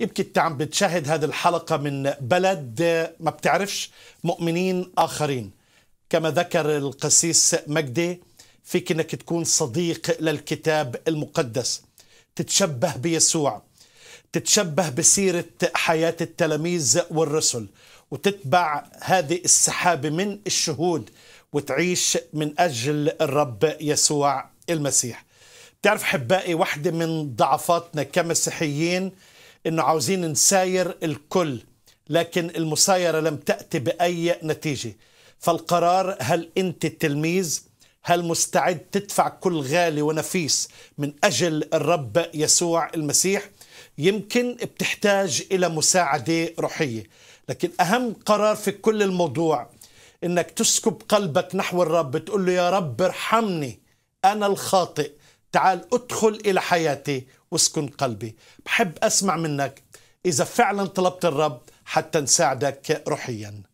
يمكن انت عم بتشاهد هذه الحلقه من بلد ما بتعرفش مؤمنين اخرين كما ذكر القسيس مجدي فيك انك تكون صديق للكتاب المقدس تتشبه بيسوع تتشبه بسيره حياه التلاميذ والرسل وتتبع هذه السحابه من الشهود وتعيش من اجل الرب يسوع المسيح بتعرف حبائي واحدة من ضعفاتنا كمسيحيين انه عاوزين نساير الكل لكن المسايره لم تاتي باي نتيجه فالقرار هل انت التلميذ هل مستعد تدفع كل غالي ونفيس من اجل الرب يسوع المسيح يمكن بتحتاج الى مساعده روحيه لكن اهم قرار في كل الموضوع انك تسكب قلبك نحو الرب تقول له يا رب ارحمني انا الخاطئ تعال ادخل إلى حياتي واسكن قلبي بحب أسمع منك إذا فعلا طلبت الرب حتى نساعدك روحياً